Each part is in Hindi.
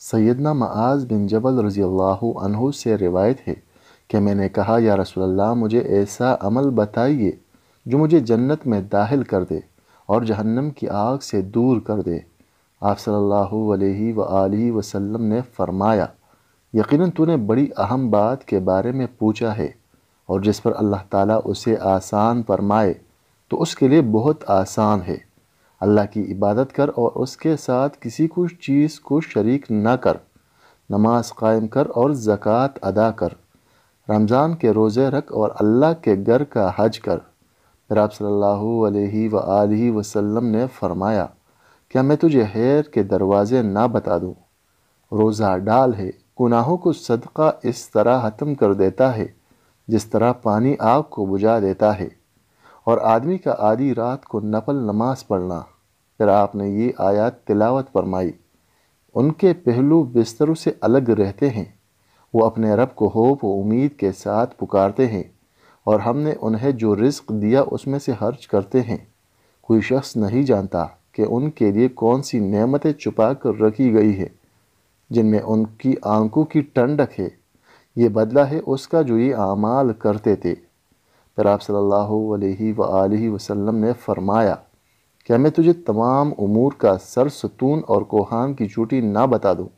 सैदना मआज़ बिन जबल रज़ी अल्लाह से रिवायत है कि मैंने कहा या रसोल्ला मुझे ऐसा अमल बताइए जो मुझे जन्नत में दाखिल कर दे और जहन्नम की आग से दूर कर दे आप सल्लल्लाहु अलैहि वसल्लम ने फ़रमाया यकीनन तूने बड़ी अहम बात के बारे में पूछा है और जिस पर अल्लाह ताला उसे आसान फरमाए तो उसके लिए बहुत आसान है अल्लाह की इबादत कर और उसके साथ किसी कुछ चीज़ को शरीक न कर नमाज कायम कर और ज़क़़त अदा कर रमज़ान के रोज़े रख और अल्लाह के घर का हज कर फिर आप सल्लल्लाहु अलैहि व वसल्लम ने फरमाया क्या मैं तुझे हैर के दरवाज़े ना बता दूँ रोज़ा डाल है गुनाहों को सदका इस तरह ख़त्म कर देता है जिस तरह पानी आग को बुझा देता है और आदमी का आधी रात को नफल नमाज पढ़ना फिर आपने ये आयत तिलावत फरमाई उनके पहलू बिस्तरों से अलग रहते हैं वो अपने रब को होप व उम्मीद के साथ पुकारते हैं और हमने उन्हें जो रिस्क दिया उसमें से खर्च करते हैं कोई शख्स नहीं जानता कि उनके लिए कौन सी नेमतें छुपा कर रखी गई है जिनमें उनकी आंखों की ठंडक है ये बदला है उसका जो ये आमाल करते थे फिर आप सल्लल्लाहु अलैहि ने फरमाया क्या मैं तुझे तमाम अमूर का सर सतून और कोहान की चोटी ना बता दूँ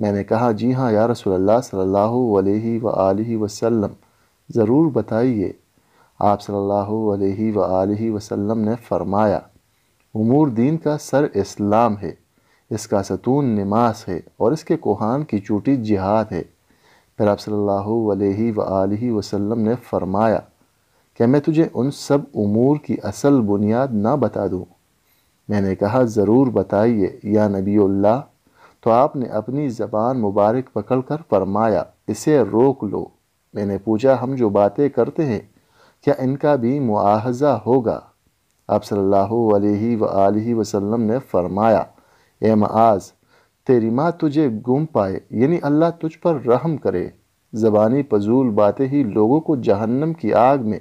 मैंने कहा जी हाँ यार रसोल्ला सल्लल्लाहु अलैहि व वसल्लम ज़रूर बताइए आप सल्लल्लाहु अलैहि व वसल्लम ने फरमाया अमूर दीन का सर इस्लाम है इसका सतून नमाज है और इसके कोहान की चूटी जिहाद है फिर आप सल्लल्लाहु अलैहि व ने फरमाया क्या मैं तुझे उन सब उमूर की असल बुनियाद ना बता दूँ मैंने कहा ज़रूर बताइए या नबील्ला तो आपने अपनी ज़बान मुबारक पकड़ कर फरमाया इसे रोक लो मैंने पूछा हम जो बातें करते हैं क्या इनका भी मुआजा होगा आप सल्लल्लाहु अलैहि व आलिहि वसल्लम ने फरमाया ए मआज़ तेरी माँ तुझे गुम पाए यानी अल्लाह तुझ पर रहम करे ज़बानी फजूल बातें ही लोगों को जहन्नम की आग में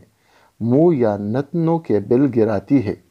मुंह या नथनों के बिल गिराती है